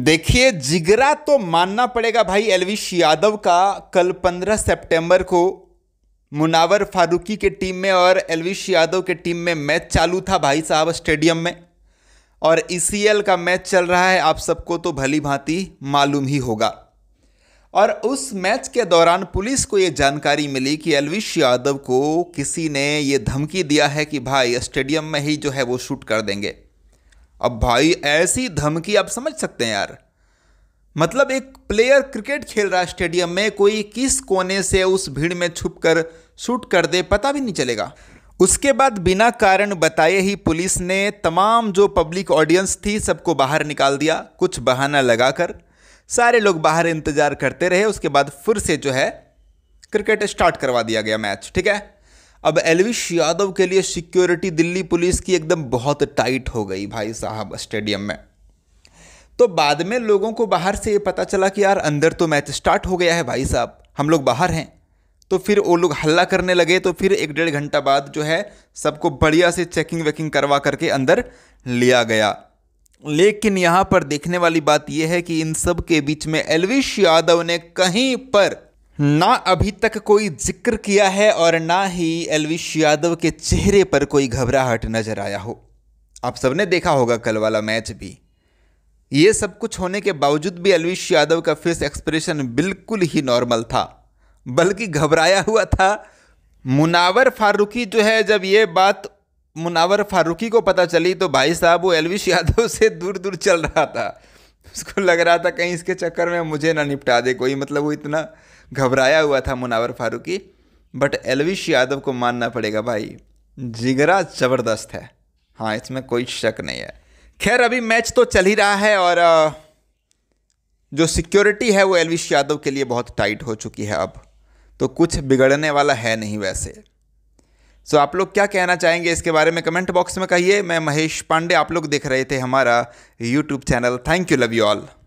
देखिए जिगरा तो मानना पड़ेगा भाई एलविश यादव का कल 15 सितंबर को मुनावर फारूकी के टीम में और एलविश यादव के टीम में मैच चालू था भाई साहब स्टेडियम में और ई e का मैच चल रहा है आप सबको तो भली भांति मालूम ही होगा और उस मैच के दौरान पुलिस को ये जानकारी मिली कि एलविश यादव को किसी ने ये धमकी दिया है कि भाई स्टेडियम में ही जो है वो शूट कर देंगे अब भाई ऐसी धमकी आप समझ सकते हैं यार मतलब एक प्लेयर क्रिकेट खेल रहा है स्टेडियम में कोई किस कोने से उस भीड़ में छुप कर शूट कर दे पता भी नहीं चलेगा उसके बाद बिना कारण बताए ही पुलिस ने तमाम जो पब्लिक ऑडियंस थी सबको बाहर निकाल दिया कुछ बहाना लगाकर सारे लोग बाहर इंतज़ार करते रहे उसके बाद फिर से जो है क्रिकेट स्टार्ट करवा दिया गया मैच ठीक है अब एलविश यादव के लिए सिक्योरिटी दिल्ली पुलिस की एकदम बहुत टाइट हो गई भाई साहब स्टेडियम में तो बाद में लोगों को बाहर से ये पता चला कि यार अंदर तो मैच स्टार्ट हो गया है भाई साहब हम लोग बाहर हैं तो फिर वो लोग हल्ला करने लगे तो फिर एक डेढ़ घंटा बाद जो है सबको बढ़िया से चेकिंग वेकिंग करवा करके अंदर लिया गया लेकिन यहाँ पर देखने वाली बात यह है कि इन सब के बीच में एलविश यादव ने कहीं पर ना अभी तक कोई जिक्र किया है और ना ही एलविश यादव के चेहरे पर कोई घबराहट नजर आया हो आप सबने देखा होगा कल वाला मैच भी ये सब कुछ होने के बावजूद भी एलविश यादव का फेस एक्सप्रेशन बिल्कुल ही नॉर्मल था बल्कि घबराया हुआ था मुनावर फारूकी जो है जब ये बात मुनावर फारूकी को पता चली तो भाई साहब वो एलविश यादव से दूर दूर चल रहा था उसको लग रहा था कहीं इसके चक्कर में मुझे ना निपटा दे कोई मतलब वो इतना घबराया हुआ था मुनावर फारूकी बट एलविश यादव को मानना पड़ेगा भाई जिगरा ज़बरदस्त है हाँ इसमें कोई शक नहीं है खैर अभी मैच तो चल ही रहा है और जो सिक्योरिटी है वो एलविश यादव के लिए बहुत टाइट हो चुकी है अब तो कुछ बिगड़ने वाला है नहीं वैसे सो आप लोग क्या कहना चाहेंगे इसके बारे में कमेंट बॉक्स में कहिए मैं महेश पांडे आप लोग देख रहे थे हमारा YouTube channel thank you love you all